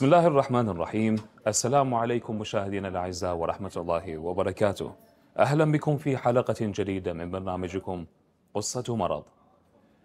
بسم الله الرحمن الرحيم السلام عليكم مشاهدينا الاعزاء ورحمه الله وبركاته اهلا بكم في حلقه جديده من برنامجكم قصه مرض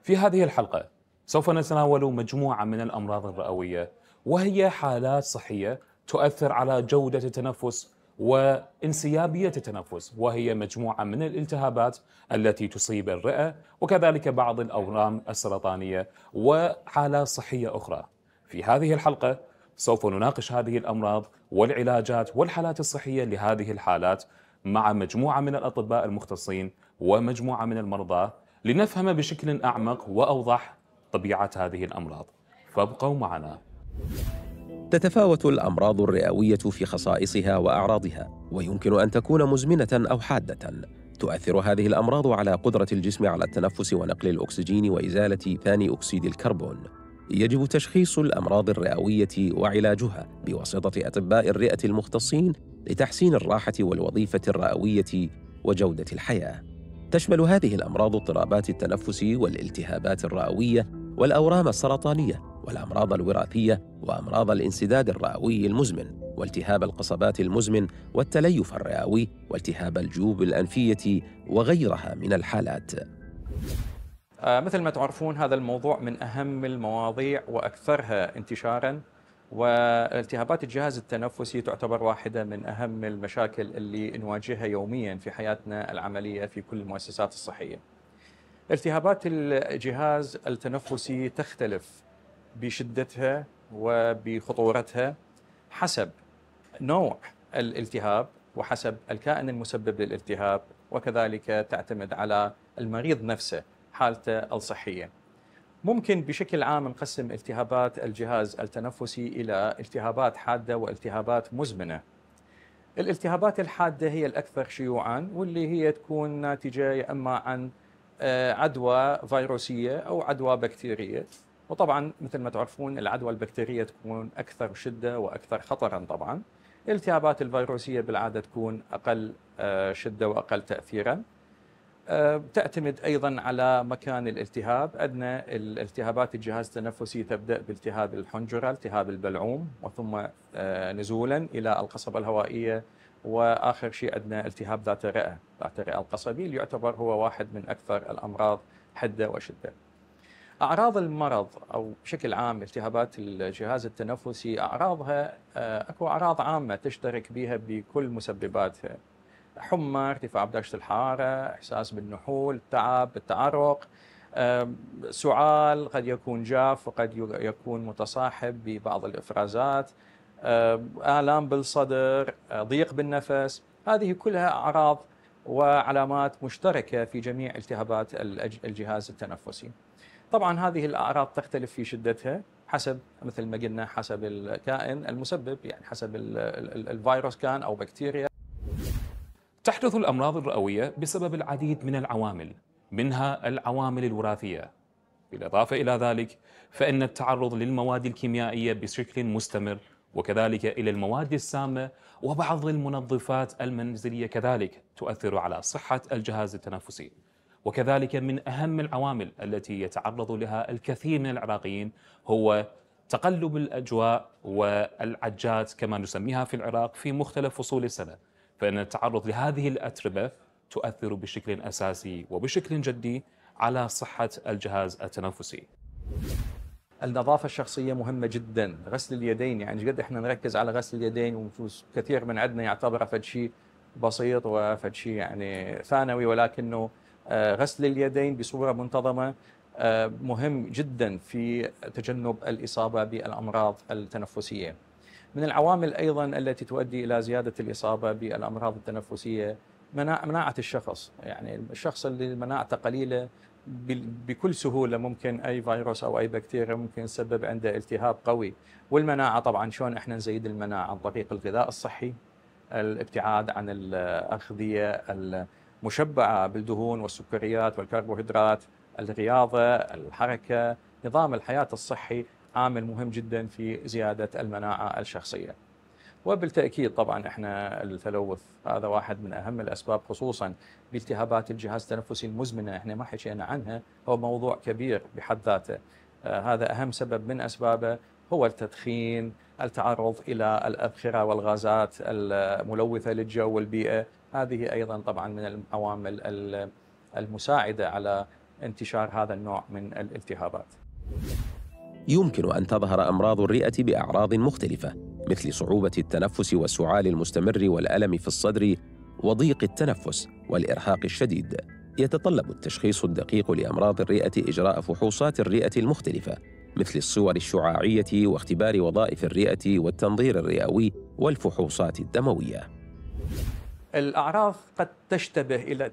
في هذه الحلقه سوف نتناول مجموعه من الامراض الرئويه وهي حالات صحيه تؤثر على جوده التنفس وانسيابيه التنفس وهي مجموعه من الالتهابات التي تصيب الرئه وكذلك بعض الاورام السرطانيه وحالات صحيه اخرى في هذه الحلقه سوف نناقش هذه الأمراض والعلاجات والحالات الصحية لهذه الحالات مع مجموعة من الأطباء المختصين ومجموعة من المرضى لنفهم بشكل أعمق وأوضح طبيعة هذه الأمراض فابقوا معنا تتفاوت الأمراض الرئوية في خصائصها وأعراضها ويمكن أن تكون مزمنة أو حادة تؤثر هذه الأمراض على قدرة الجسم على التنفس ونقل الأكسجين وإزالة ثاني أكسيد الكربون يجب تشخيص الامراض الرئويه وعلاجها بواسطه اطباء الرئه المختصين لتحسين الراحه والوظيفه الرئويه وجوده الحياه تشمل هذه الامراض اضطرابات التنفس والالتهابات الرئويه والاورام السرطانيه والامراض الوراثيه وامراض الانسداد الرئوي المزمن والتهاب القصبات المزمن والتليف الرئوي والتهاب الجيوب الانفيه وغيرها من الحالات آه، مثل ما تعرفون هذا الموضوع من أهم المواضيع وأكثرها انتشارا والتهابات الجهاز التنفسي تعتبر واحدة من أهم المشاكل اللي نواجهها يوميا في حياتنا العملية في كل المؤسسات الصحية التهابات الجهاز التنفسي تختلف بشدتها وبخطورتها حسب نوع الالتهاب وحسب الكائن المسبب للالتهاب وكذلك تعتمد على المريض نفسه حالته الصحيه. ممكن بشكل عام نقسم التهابات الجهاز التنفسي الى التهابات حاده والتهابات مزمنه. الالتهابات الحاده هي الاكثر شيوعا واللي هي تكون ناتجه يا اما عن آه، عدوى فيروسيه او عدوى بكتيريه وطبعا مثل ما تعرفون العدوى البكتيريه تكون اكثر شده واكثر خطرا طبعا الالتهابات الفيروسيه بالعاده تكون اقل آه، شده واقل تاثيرا آه، تعتمد ايضا على مكان الالتهاب، عندنا الالتهابات الجهاز التنفسي تبدا بالتهاب الحنجره، التهاب البلعوم وثم آه، نزولا الى القصبه الهوائيه واخر شيء عندنا التهاب ذات الرئه، ذات الرئه القصبي اللي يعتبر هو واحد من اكثر الامراض حده وشده. اعراض المرض او بشكل عام التهابات الجهاز التنفسي اعراضها آه، اكو اعراض عامه تشترك بها بكل مسبباتها. حمى ارتفاع بدرجة الحرارة إحساس بالنحول التعب التعرق سعال قد يكون جاف وقد يكون متصاحب ببعض الإفرازات آلام بالصدر آه، ضيق بالنفس هذه كلها أعراض وعلامات مشتركة في جميع التهابات الجهاز التنفسي طبعا هذه الأعراض تختلف في شدتها حسب مثل ما قلنا حسب الكائن المسبب يعني حسب الفيروس كان أو بكتيريا تحدث الامراض الرئويه بسبب العديد من العوامل منها العوامل الوراثيه بالاضافه الى ذلك فان التعرض للمواد الكيميائيه بشكل مستمر وكذلك الى المواد السامه وبعض المنظفات المنزليه كذلك تؤثر على صحه الجهاز التنفسي وكذلك من اهم العوامل التي يتعرض لها الكثير من العراقيين هو تقلب الاجواء والعجات كما نسميها في العراق في مختلف فصول السنه فإن التعرض لهذه الأتربة تؤثر بشكل أساسي وبشكل جدي على صحة الجهاز التنفسي النظافة الشخصية مهمة جدا غسل اليدين يعني قد احنا نركز على غسل اليدين وكثير من عندنا يعتبر فد شيء بسيط وفد شيء يعني ثانوي ولكنه آه، غسل اليدين بصورة منتظمة آه، مهم جدا في تجنب الإصابة بالأمراض التنفسية من العوامل ايضا التي تؤدي الى زياده الاصابه بالامراض التنفسيه مناعه الشخص يعني الشخص اللي مناعته قليله بكل سهوله ممكن اي فيروس او اي بكتيريا ممكن يسبب عنده التهاب قوي والمناعه طبعا شلون احنا نزيد المناعه عن طريق الغذاء الصحي الابتعاد عن الاغذيه المشبعه بالدهون والسكريات والكربوهيدرات الرياضه الحركه نظام الحياه الصحي عامل مهم جدا في زياده المناعه الشخصيه. وبالتاكيد طبعا احنا التلوث هذا واحد من اهم الاسباب خصوصا بالتهابات الجهاز التنفسي المزمنه احنا ما حكينا عنها هو موضوع كبير بحد ذاته. آه هذا اهم سبب من اسبابه هو التدخين، التعرض الى الابخره والغازات الملوثه للجو والبيئه، هذه ايضا طبعا من العوامل المساعده على انتشار هذا النوع من الالتهابات. يمكن أن تظهر أمراض الرئة بأعراض مختلفة مثل صعوبة التنفس والسعال المستمر والألم في الصدر وضيق التنفس والإرهاق الشديد. يتطلب التشخيص الدقيق لأمراض الرئة إجراء فحوصات الرئة المختلفة مثل الصور الشعاعية واختبار وظائف الرئة والتنظير الرئوي والفحوصات الدموية. الأعراض قد تشتبه إلى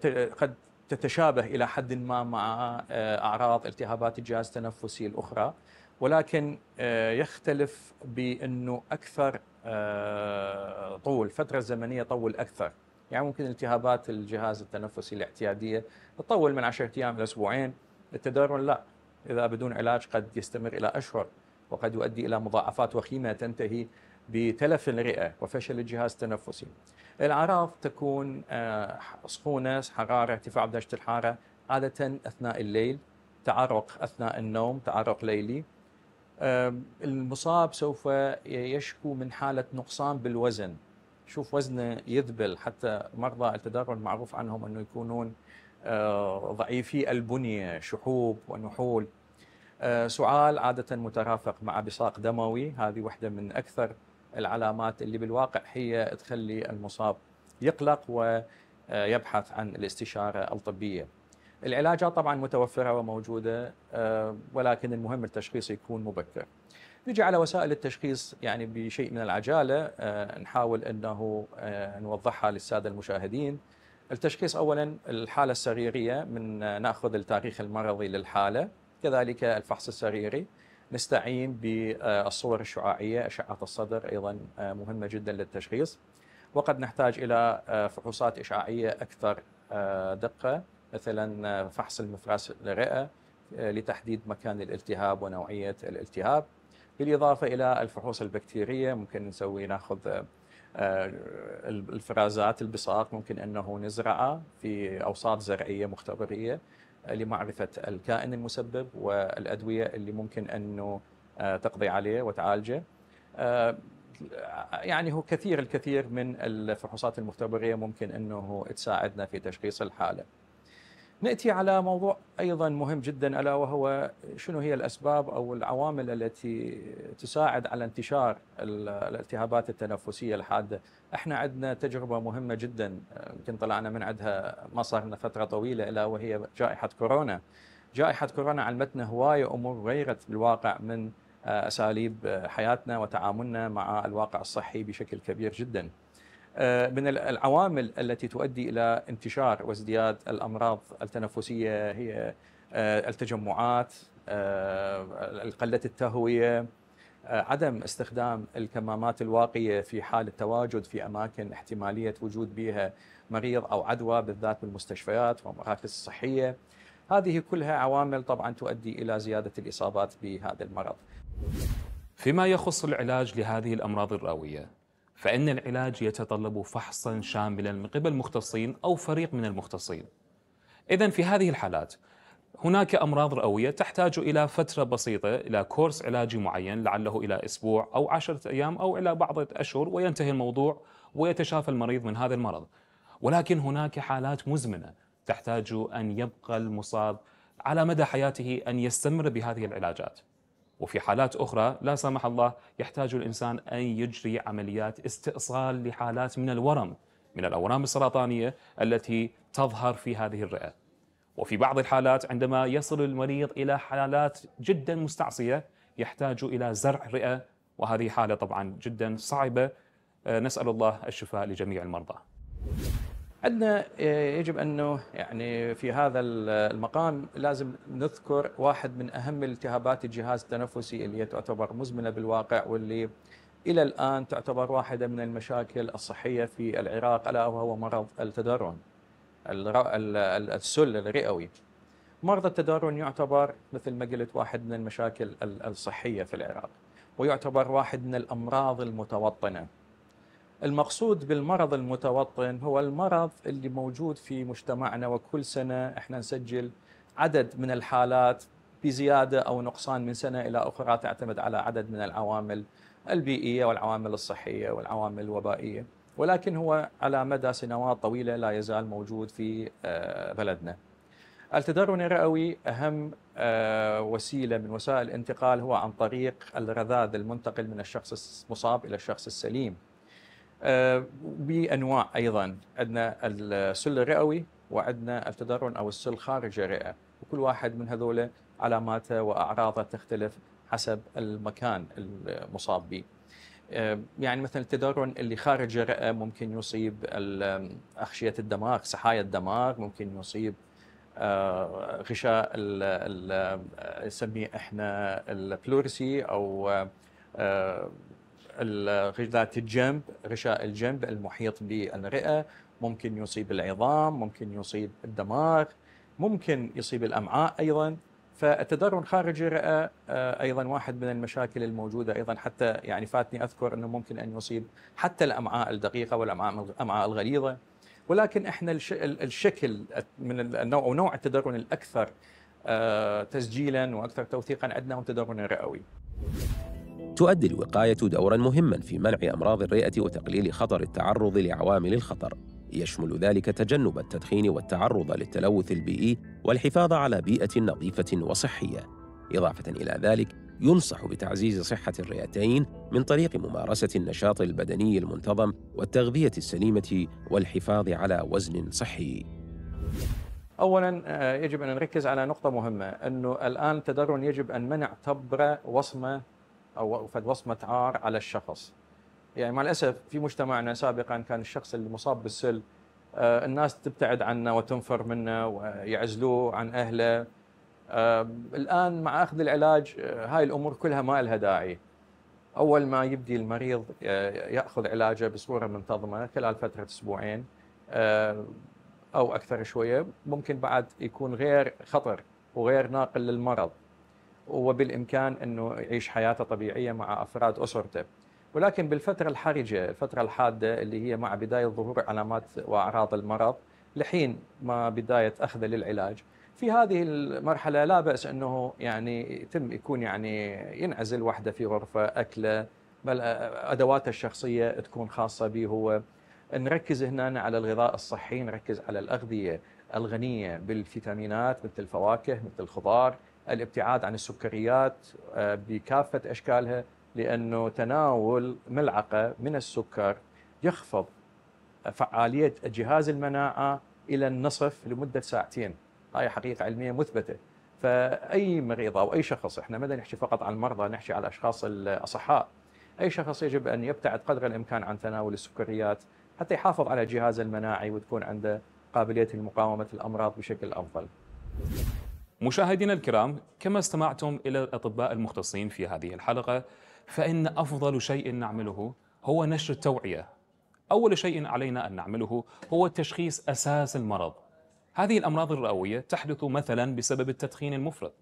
قد تتشابه إلى حد ما مع آه، أعراض التهابات الجهاز التنفسي الأخرى ولكن آه، يختلف بانه اكثر آه، طول فتره زمنيه طول اكثر يعني ممكن التهابات الجهاز التنفسي الاعتياديه تطول من 10 ايام الى اسبوعين التدرن لا اذا بدون علاج قد يستمر الى اشهر وقد يؤدي الى مضاعفات وخيمه تنتهي بتلف الرئه وفشل الجهاز التنفسي. الاعراض تكون آه، سخونه، حراره، ارتفاع درجه الحراره عاده اثناء الليل، تعرق اثناء النوم، تعرق ليلي، المصاب سوف يشكو من حالة نقصان بالوزن شوف وزنه يذبل حتى مرضى التدرج معروف عنهم أنه يكونون آه، ضعيفي البنية شحوب ونحول آه، سعال عادة مترافق مع بصاق دموي هذه واحدة من أكثر العلامات اللي بالواقع هي تخلي المصاب يقلق ويبحث آه، عن الاستشارة الطبية العلاجات طبعا متوفره وموجوده آه، ولكن المهم التشخيص يكون مبكر. نجي على وسائل التشخيص يعني بشيء من العجاله آه، نحاول انه آه، نوضحها للساده المشاهدين. التشخيص اولا الحاله السريريه من ناخذ التاريخ المرضي للحاله كذلك الفحص السريري نستعين بالصور الشعاعيه اشعه الصدر ايضا مهمه جدا للتشخيص. وقد نحتاج الى فحوصات اشعاعيه اكثر دقه مثلا فحص المفراس الرئه آه، لتحديد مكان الالتهاب ونوعيه الالتهاب بالاضافه الى الفحوص البكتيريه ممكن نسوي ناخذ آه، الفرازات البصاق ممكن انه نزرعه في اوساط زرعيه مختبريه آه، لمعرفه الكائن المسبب والادويه اللي ممكن انه تقضي عليه وتعالجه يعني هو كثير الكثير من الفحوصات المختبريه ممكن انه تساعدنا في تشخيص الحاله ناتي على موضوع ايضا مهم جدا الا وهو شنو هي الاسباب او العوامل التي تساعد على انتشار الالتهابات التنفسيه الحاده، احنا عندنا تجربه مهمه جدا يمكن طلعنا من عندها ما صار لنا فتره طويله الا وهي جائحه كورونا. جائحه كورونا علمتنا هوايه امور غيرت الواقع من آه، اساليب حياتنا وتعاملنا مع الواقع الصحي بشكل كبير جدا. آه، من العوامل التي تؤدي الى انتشار وازدياد الامراض التنفسيه هي آه، التجمعات آه، قله التهويه عدم استخدام الكمامات الواقيه في حال التواجد في اماكن احتماليه وجود بها مريض او عدوى بالذات بالمستشفيات والمراكز الصحيه هذه كلها عوامل طبعا تؤدي الى زياده الاصابات بهذا المرض. فيما يخص العلاج لهذه الامراض الراويه فإن العلاج يتطلب فحصا شاملا من قبل مختصين أو فريق من المختصين إذا في هذه الحالات هناك أمراض رئوية تحتاج إلى فترة بسيطة إلى كورس علاجي معين لعله إلى أسبوع أو عشرة أيام أو إلى بعض الأشهر وينتهي الموضوع ويتشافى المريض من هذا المرض ولكن هناك حالات مزمنة تحتاج أن يبقى المصاب على مدى حياته أن يستمر بهذه العلاجات وفي حالات أخرى لا سمح الله يحتاج الإنسان أن يجري عمليات استئصال لحالات من الورم من الأورام السرطانية التي تظهر في هذه الرئة وفي بعض الحالات عندما يصل المريض إلى حالات جدا مستعصية يحتاج إلى زرع رئة وهذه حالة طبعا جدا صعبة آه، نسأل الله الشفاء لجميع المرضى عندنا آه، يجب انه يعني في هذا المقام لازم نذكر واحد من اهم التهابات الجهاز التنفسي اللي هي تعتبر مزمنه بالواقع واللي الى الان تعتبر واحده من المشاكل الصحيه في العراق الا وهو مرض التدرن السل الرئوي. مرض التدرن يعتبر مثل ما قلت واحد من المشاكل الصحيه في العراق ويعتبر واحد من الامراض المتوطنه المقصود بالمرض المتوطن هو المرض اللي موجود في مجتمعنا وكل سنة احنا نسجل عدد من الحالات بزيادة أو نقصان من سنة إلى أخرى تعتمد على عدد من العوامل البيئية والعوامل الصحية والعوامل الوبائية ولكن هو على مدى سنوات طويلة لا يزال موجود في آه، بلدنا التدرن الرئوي أهم آه، وسيلة من وسائل الانتقال هو عن طريق الرذاذ المنتقل من الشخص المصاب إلى الشخص السليم آه، بانواع ايضا عندنا السل الرئوي وعندنا التدرن او السل خارج الرئه وكل واحد من هذول علاماته واعراضه تختلف حسب المكان المصاب به آه، يعني مثلا التدرن اللي خارج الرئه ممكن يصيب اغشيه آه، الدماغ سحايا الدماغ ممكن يصيب غشاء نسميه احنا البلورسي او غذاء الجنب غشاء الجنب المحيط بالرئة ممكن يصيب العظام ممكن يصيب الدماغ ممكن يصيب الأمعاء أيضا فالتدرن خارج الرئة آه، أيضا واحد من المشاكل الموجودة أيضا حتى يعني فاتني أذكر أنه ممكن أن يصيب حتى الأمعاء الدقيقة والأمعاء الغليظة ولكن احنا الشكل من النوع او نوع التدرن الاكثر آه، تسجيلا واكثر توثيقا عندنا هو التدرن الرئوي. تؤدي الوقاية دورا مهما في منع أمراض الرئة وتقليل خطر التعرض لعوامل الخطر يشمل ذلك تجنب التدخين والتعرض للتلوث البيئي والحفاظ على بيئة نظيفة وصحية إضافة إلى ذلك ينصح بتعزيز صحة الرئتين من طريق ممارسة النشاط البدني المنتظم والتغذية السليمة والحفاظ على وزن صحي اولا آه، يجب ان نركز على نقطه مهمه انه الان تدرن يجب ان منع تبره وصمه او وصمه عار على الشخص. يعني مع الاسف في مجتمعنا سابقا كان الشخص المصاب بالسل آه، الناس تبتعد عنه وتنفر منه ويعزلوه عن اهله. آه، الان مع اخذ العلاج آه، هاي الامور كلها ما لها داعي. اول ما يبدي المريض ياخذ علاجه بصوره منتظمه خلال فتره اسبوعين او اكثر شويه ممكن بعد يكون غير خطر وغير ناقل للمرض وبالامكان انه يعيش حياته طبيعيه مع افراد اسرته. ولكن بالفتره الحرجه، الفتره الحاده اللي هي مع بدايه ظهور علامات واعراض المرض لحين ما بدايه اخذه للعلاج، في هذه المرحله لا باس انه يعني يتم يكون يعني ينعزل وحده في غرفه، اكله، بل ادواته الشخصيه تكون خاصه به هو. نركز هنا على الغذاء الصحي، نركز على الاغذيه الغنيه بالفيتامينات مثل الفواكه، مثل الخضار، الابتعاد عن السكريات آه، بكافه اشكالها لانه تناول ملعقه من السكر يخفض فعاليه جهاز المناعه الى النصف لمده ساعتين هاي حقيقه علميه مثبته فاي مريض او اي شخص احنا ما نحكي فقط عن المرضى نحكي على الاشخاص الاصحاء اي شخص يجب ان يبتعد قدر الامكان عن تناول السكريات حتى يحافظ على جهازه المناعي وتكون عنده قابليه لمقاومه الامراض بشكل افضل مشاهدينا الكرام كما استمعتم إلى الأطباء المختصين في هذه الحلقة فإن أفضل شيء نعمله هو نشر التوعية أول شيء علينا أن نعمله هو تشخيص أساس المرض هذه الأمراض الرئوية تحدث مثلا بسبب التدخين المفرط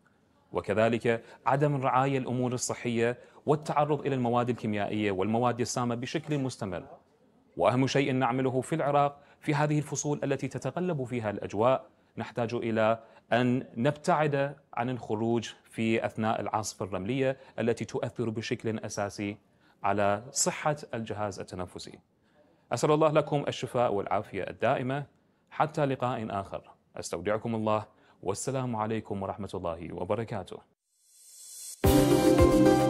وكذلك عدم رعاية الأمور الصحية والتعرض إلى المواد الكيميائية والمواد السامة بشكل مستمر وأهم شيء نعمله في العراق في هذه الفصول التي تتقلب فيها الأجواء نحتاج الى ان نبتعد عن الخروج في اثناء العاصفه الرمليه التي تؤثر بشكل اساسي على صحه الجهاز التنفسي. اسال الله لكم الشفاء والعافيه الدائمه حتى لقاء اخر استودعكم الله والسلام عليكم ورحمه الله وبركاته.